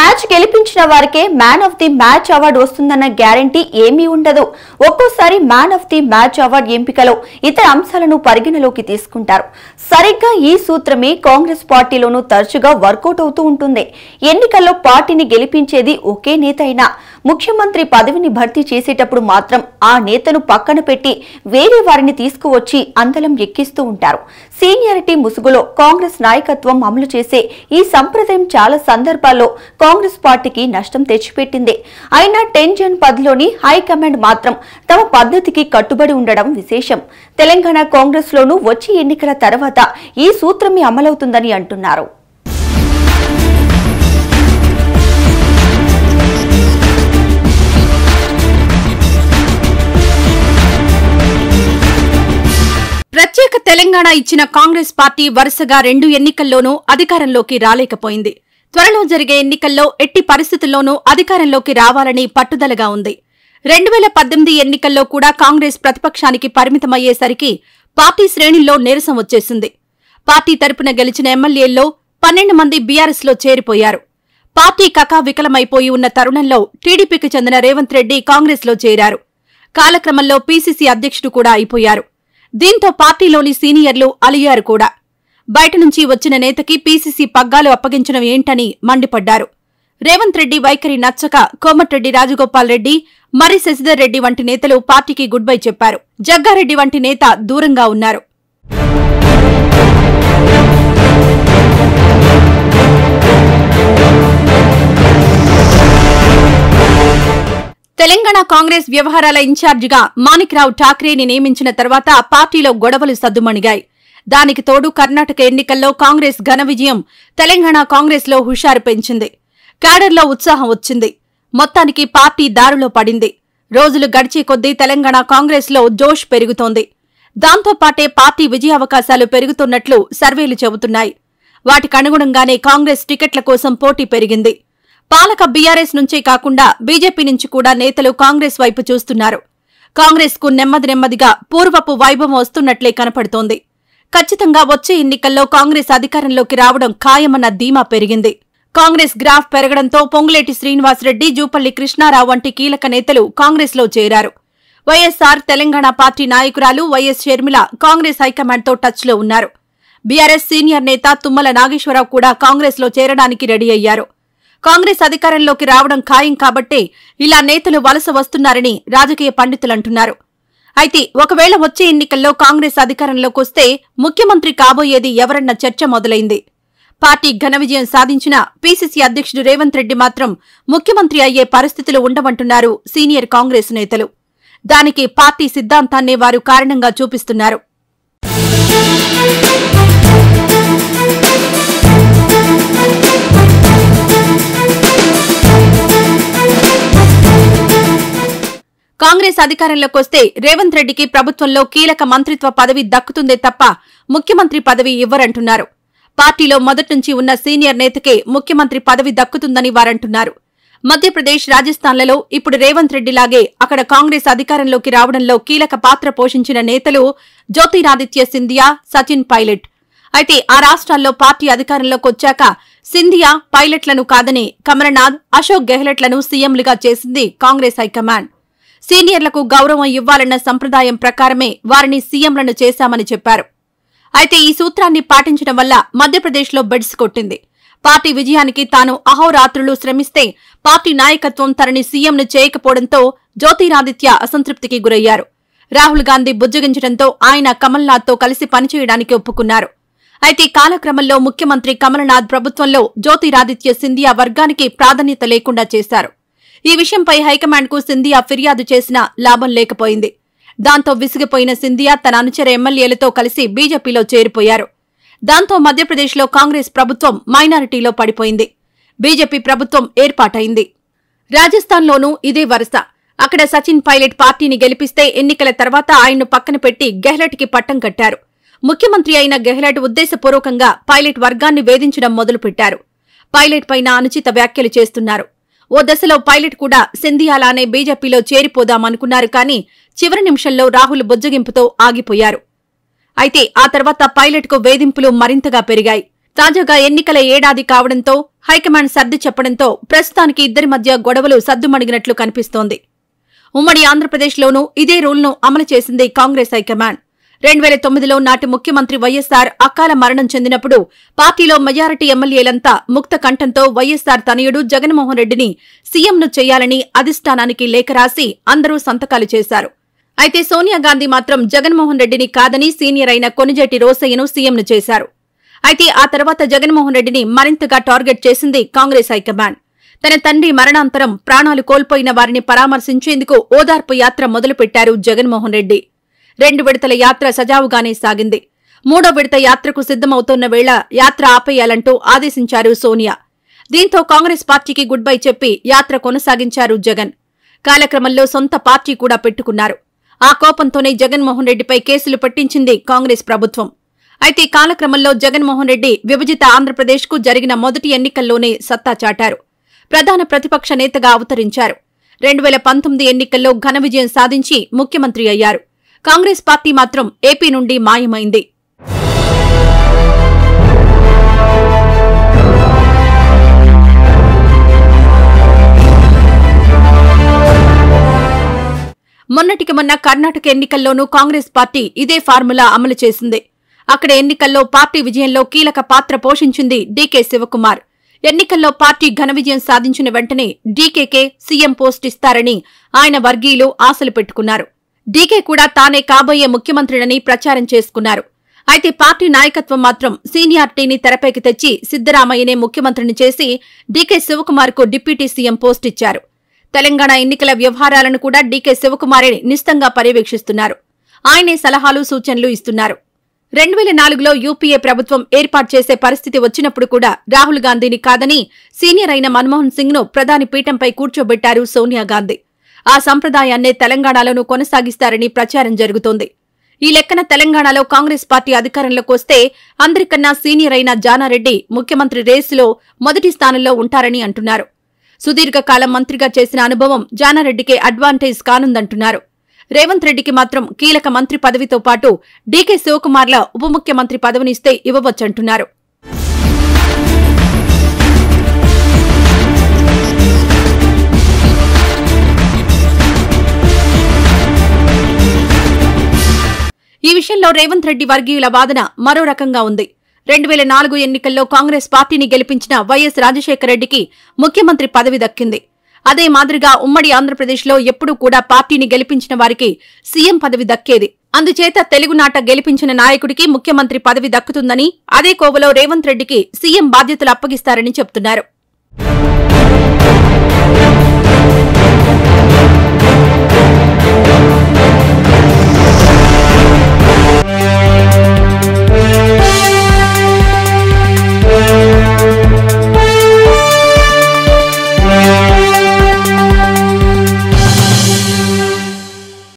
matemática గెలిపించిన వారికే man of the match award వస్తుందన్న గ్యారంటీ ఏమీ ఉండదు ఒక్కోసారి man of the match award ఎంపికలో ఇతర అంశాలను పరిగణలోకి తీసుకుంటారు సరిగ్గా ఈ సూత్రమే కాంగ్రెస్ పార్టీలోనూ తరచుగా వర్కౌట్ అవుతూ ఉంటుంది ఎన్నికల్లో పార్టీని గెలిపించేది ఒకే నేత అయినా ముఖ్యమంత్రి పదవిని భర్తీ చేసేటప్పుడు మాత్రం ఆ నేతను పక్కన పెట్టి వేరే వారిని తీసుకువచ్చి అందలం ఎక్కిస్తూ ఉంటారు సీనియారిటీ ముసుగులో కాంగ్రెస్ నాయకత్వం అమలు చేసే ఈ సంప్రదాయం చాలా సందర్భాల్లో కాంగ్రెస్ పార్టీకి నష్టం తెచ్చిపెట్టింది అయినా టెన్షన్ పదిలోని హైకమాండ్ మాత్రం తమ పద్ధతికి కట్టుబడి ఉండడం విశేషం తెలంగాణ కాంగ్రెస్ లోనూ వచ్చే ఎన్నికల తర్వాత ఈ సూత్రమే అమలవుతుందని అంటున్నారు ప్రత్యేక తెలంగాణ ఇచ్చిన కాంగ్రెస్ పార్టీ వరుసగా రెండు ఎన్నికల్లోనూ అధికారంలోకి రాలేకపోయింది త్వరలో జరిగే ఎన్నికల్లో ఎట్టి పరిస్థితుల్లోనూ అధికారంలోకి రావాలని పట్టుదలగా ఉంది రెండు వేల పద్దెనిమిది ఎన్నికల్లో కూడా కాంగ్రెస్ ప్రతిపక్షానికి పరిమితమయ్యేసరికి పార్టీ శ్రేణిల్లో నీరసం వచ్చేసింది పార్టీ తరపున గెలిచిన ఎమ్మెల్యేల్లో పన్నెండు మంది బీఆర్ఎస్లో చేరిపోయారు పార్టీ కకా వికలమైపోయి ఉన్న తరుణంలో టీడీపీకి చెందిన రేవంత్ రెడ్డి కాంగ్రెస్లో చేరారు కాలక్రమంలో పీసీసీ అధ్యక్షుడు కూడా అయిపోయారు దీంతో పార్టీలోని సీనియర్లు అలియారు కూడా బయట నుంచి వచ్చిన నేతకి పీసీసీ పగ్గాలు అప్పగించడం ఏంటని మండిపడ్డారు రేవంత్ రెడ్డి వైఖరి నచ్చక కోమటిరెడ్డి రాజగోపాల్ రెడ్డి మరి శశిధర్ రెడ్డి వంటి నేతలు పార్టీకి గుడ్ బై చెప్పారు జగ్గారెడ్డి వంటి నేత దూరంగా ఉన్నారు తెలంగాణ కాంగ్రెస్ వ్యవహారాల ఇన్ఛార్జిగా మాణిక్రావు ఠాక్రేని నియమించిన తర్వాత పార్టీలో గొడవలు సద్దుమణిగాయి దానికి తోడు కర్ణాటక ఎన్నికల్లో కాంగ్రెస్ ఘన విజయం తెలంగాణ కాంగ్రెస్లో హుషారు పెంచింది క్యాడర్లో ఉత్సాహం వచ్చింది మొత్తానికి పార్టీ దారిలో పడింది రోజులు గడిచే కొద్దీ తెలంగాణ కాంగ్రెస్లో జోష్ పెరుగుతోంది దాంతోపాటే పార్టీ విజయావకాశాలు పెరుగుతున్నట్లు సర్వేలు చెబుతున్నాయి వాటికనుగుణంగానే కాంగ్రెస్ టికెట్ల కోసం పోటీ పెరిగింది పాలక బీఆర్ఎస్ నుంచే కాకుండా బీజేపీ నుంచి కూడా నేతలు కాంగ్రెస్ వైపు చూస్తున్నారు కాంగ్రెస్కు నెమ్మది నెమ్మదిగా పూర్వపు వైభవం వస్తున్నట్లే కనపడుతోంది ఖచ్చితంగా వచ్చే ఎన్నికల్లో కాంగ్రెస్ అధికారంలోకి రావడం ఖాయమన్న ధీమా పెరిగింది కాంగ్రెస్ గ్రాఫ్ పెరగడంతో పొంగులేటి శ్రీనివాసరెడ్డి జూపల్లి కృష్ణారావు వంటి కీలక నేతలు కాంగ్రెస్లో చేరారు వైఎస్సార్ తెలంగాణ పార్టీ నాయకురాలు వైఎస్ షర్మిల కాంగ్రెస్ హైకమాండ్తో టచ్లో ఉన్నారు బీఆర్ఎస్ సీనియర్ నేత తుమ్మల నాగేశ్వరరావు కూడా కాంగ్రెస్లో చేరడానికి రెడీ అయ్యారు కాంగ్రెస్ అధికారంలోకి రావడం ఖాయం కాబట్టే ఇలా నేతలు వలస వస్తున్నారని రాజకీయ పండితులంటున్నారు అయితే ఒకవేళ వచ్చే ఎన్నికల్లో కాంగ్రెస్ అధికారంలోకి వస్తే ముఖ్యమంత్రి కాబోయేది ఎవరన్న చర్చ మొదలైంది పార్టీ ఘన విజయం సాధించిన పీసీసీ అధ్యక్షుడు రేవంత్ రెడ్డి మాత్రం ముఖ్యమంత్రి అయ్యే పరిస్థితులు ఉండవంటున్నారు సీనియర్ కాంగ్రెస్ నేతలు దానికి పార్టీ సిద్ధాంతాన్నే వారు కారణంగా చూపిస్తున్నారు కాంగ్రెస్ అధికారంలోకొస్తే రేవంత్ రెడ్డికి ప్రభుత్వంలో కీలక మంత్రిత్వ పదవి దక్కుతుందే తప్ప ముఖ్యమంత్రి పదవి ఇవ్వరంటున్నారు పార్టీలో నుంచి ఉన్న సీనియర్ నేతకే ముఖ్యమంత్రి పదవి దక్కుతుందని వారంటున్నారు మధ్యప్రదేశ్ రాజస్థాన్లలో ఇప్పుడు రేవంత్ రెడ్డిలాగే అక్కడ కాంగ్రెస్ అధికారంలోకి రావడంలో కీలక పాత్ర పోషించిన నేతలు జ్యోతిరాదిత్య సింధియా సచిన్ పైలట్ అయితే ఆ రాష్ట్రాల్లో పార్టీ అధికారంలోకి వచ్చాక సింధియా పైలట్లను కాదని కమరనాథ్ అశోక్ గెహ్లెట్లను సీఎంలుగా చేసింది కాంగ్రెస్ హైకమాండ్ సీనియర్లకు గౌరవం ఇవ్వాలన్న సంప్రదాయం ప్రకారమే వారిని సీఎంలను చేశామని చెప్పారు అయితే ఈ సూత్రాన్ని పాటించడం వల్ల మధ్యప్రదేశ్లో బెడ్స్ కొట్టింది పార్టీ విజయానికి తాను అహోరాత్రులు శ్రమిస్తే పార్టీ నాయకత్వం తనని సీఎంను చేయకపోవడంతో జ్యోతిరాదిత్య అసంతృప్తికి గురయ్యారు రాహుల్ గాంధీ బుజ్జగించడంతో ఆయన కమల్నాథ్తో కలిసి పనిచేయడానికి ఒప్పుకున్నారు అయితే కాలక్రమంలో ముఖ్యమంత్రి కమల్నాథ్ ప్రభుత్వంలో జ్యోతిరాదిత్య సింధియా వర్గానికి ప్రాధాన్యత లేకుండా చేశారు ఈ విషయంపై హైకమాండ్కు సింధియా ఫిర్యాదు చేసినా లాభం లేకపోయింది దాంతో విసిగిపోయిన సింధియా తన అనుచర ఎమ్మెల్యేలతో కలిసి బీజేపీలో చేరిపోయారు దాంతో మధ్యప్రదేశ్లో కాంగ్రెస్ ప్రభుత్వం మైనారిటీలో పడిపోయింది బీజేపీ ప్రభుత్వం ఏర్పాటైంది రాజస్థాన్లోనూ ఇదే వరుస అక్కడ సచిన్ పైలట్ పార్టీని గెలిపిస్తే ఎన్నికల తర్వాత ఆయన్ను పక్కన పెట్టి గెహ్లట్కి పట్టం కట్టారు ముఖ్యమంత్రి అయిన గెహ్లట్ ఉద్దేశపూర్వకంగా పైలట్ వర్గాన్ని వేధించడం మొదలుపెట్టారు పైలట్ పైన అనుచిత వ్యాఖ్యలు చేస్తున్నారు ఓ దశలో పైలట్ కూడా సింధియాలానే బీజేపీలో చేరిపోదామనుకున్నారు కానీ చివరి నిమిషంలో రాహుల్ బుజ్జగింపుతో ఆగిపోయారు అయితే ఆ తర్వాత పైలట్కు వేధింపులు మరింతగా పెరిగాయి తాజాగా ఎన్నికల ఏడాది కావడంతో హైకమాండ్ సర్ది చెప్పడంతో ప్రస్తుతానికి ఇద్దరి మధ్య గొడవలు సర్దుమణిగినట్లు కనిపిస్తోంది ఉమ్మడి ఆంధ్రప్రదేశ్లోనూ ఇదే రూల్ను అమలు చేసింది కాంగ్రెస్ హైకమాండ్ రెండు వేల తొమ్మిదిలో నాటి ముఖ్యమంత్రి వైఎస్సార్ అకాల మరణం చెందినప్పుడు పార్టీలో మెజారిటీ ఎమ్మెల్యేలంతా ముక్త కంఠంతో వైఎస్సార్ తనయుడు జగన్మోహన్ రెడ్డిని సీఎంను చేయాలని అధిష్టానానికి లేఖ రాసి అందరూ సంతకాలు చేశారు అయితే సోనియా గాంధీ మాత్రం జగన్మోహన్ రెడ్డిని కాదని సీనియర్ అయిన కొనిజేటి రోసయ్యను సీఎంను చేశారు అయితే ఆ తర్వాత జగన్మోహన్ రెడ్డిని మరింతగా టార్గెట్ చేసింది కాంగ్రెస్ హైకమాండ్ తన తండ్రి మరణాంతరం ప్రాణాలు కోల్పోయిన వారిని పరామర్శించేందుకు ఓదార్పు యాత్ర మొదలుపెట్టారు జగన్మోహన్ రెడ్డి రెండు విడతల యాత్ర సజావుగానే సాగింది మూడో విడత యాత్రకు సిద్దమవుతున్న వేళ యాత్ర ఆపేయాలంటూ ఆదేశించారు సోనియా దీంతో కాంగ్రెస్ పార్టీకి గుడ్ బై చెప్పి యాత్ర కొనసాగించారు జగన్ కాలక్రమంలో సొంత పార్టీ కూడా పెట్టుకున్నారు ఆ కోపంతోనే జగన్మోహన్ రెడ్డిపై కేసులు పట్టించింది కాంగ్రెస్ ప్రభుత్వం అయితే కాలక్రమంలో జగన్మోహన్ రెడ్డి విభజిత ఆంధ్రప్రదేశ్కు జరిగిన మొదటి ఎన్నికల్లోనే సత్తా చాటారు ప్రధాన ప్రతిపక్ష నేతగా అవతరించారు రెండు పంతొమ్మిది ఎన్నికల్లో ఘన విజయం సాధించి ముఖ్యమంత్రి అయ్యారు కాంగ్రెస్ పార్టీ మాత్రం ఏపీ నుండి మాయమైంది మొన్నటికి మొన్న కర్ణాటక ఎన్నికల్లోనూ కాంగ్రెస్ పార్టీ ఇదే ఫార్ములా అమలు చేసింది అక్కడ ఎన్నికల్లో పార్టీ విజయంలో కీలక పాత్ర పోషించింది డీకే శివకుమార్ ఎన్నికల్లో పార్టీ ఘన విజయం సాధించిన వెంటనే డీకేకే సీఎం పోస్ట్ ఇస్తారని ఆయన వర్గీయులు ఆశలు పెట్టుకున్నారు డీకే కూడా తానే కాబోయే ముఖ్యమంత్రిని ప్రచారం చేసుకున్నారు అయితే పార్టీ నాయకత్వం మాత్రం సీనియార్టీని తెరపైకి తెచ్చి సిద్దరామయ్యనే ముఖ్యమంత్రిని చేసి డీకే శివకుమార్ కు డిప్యూటీ సీఎం పోస్ట్ ఇచ్చారు తెలంగాణ ఎన్నికల వ్యవహారాలను కూడా డీకే శివకుమారే నిస్తంగా పర్యవేక్షిస్తున్నారు ఆయనే సలహాలు సూచనలు ఇస్తున్నారు రెండు వేల నాలుగులో యూపీఏ ప్రభుత్వం ఏర్పాటు చేసే పరిస్థితి వచ్చినప్పుడు కూడా రాహుల్ గాంధీని కాదని సీనియర్ అయిన మన్మోహన్ సింగ్ ను ప్రధాని పీఠంపై కూర్చోబెట్టారు సోనియా గాంధీ ఆ సంప్రదాయాన్నే తెలంగాణలోనూ కొనసాగిస్తారని ప్రచారం జరుగుతోంది ఈ లెక్కన తెలంగాణలో కాంగ్రెస్ పార్టీ అధికారంలోకి వస్తే అందరికన్నా సీనియర్ అయిన జానారెడ్డి ముఖ్యమంత్రి రేసులో మొదటి స్థానంలో ఉంటారని అంటున్నారు సుదీర్ఘకాలం మంత్రిగా చేసిన అనుభవం జానారెడ్డికి అడ్వాంటేజ్ కానుందంటున్నారు రేవంత్ రెడ్డికి మాత్రం కీలక మంత్రి పదవితో పాటు డీకే శివకుమార్ల ఉప ముఖ్యమంత్రి పదవినిస్తే ఇవ్వవచ్చంటున్నారు విషయంలో రేవంత్ రెడ్డి వర్గీయుల వాదన మరో రకంగా ఉంది రెండు వేల నాలుగు ఎన్నికల్లో కాంగ్రెస్ పార్టీని గెలిపించిన వైఎస్ రాజశేఖర రెడ్డికి ముఖ్యమంత్రి పదవి దక్కింది అదే మాదిరిగా ఉమ్మడి ఆంధ్రప్రదేశ్లో ఎప్పుడూ కూడా పార్టీని గెలిపించిన వారికి సీఎం పదవి దక్కేది అందుచేత తెలుగునాట గెలిపించిన నాయకుడికి ముఖ్యమంత్రి పదవి దక్కుతుందని అదే కోవలో రేవంత్ రెడ్డికి సీఎం బాధ్యతలు అప్పగిస్తారని చెబుతున్నారు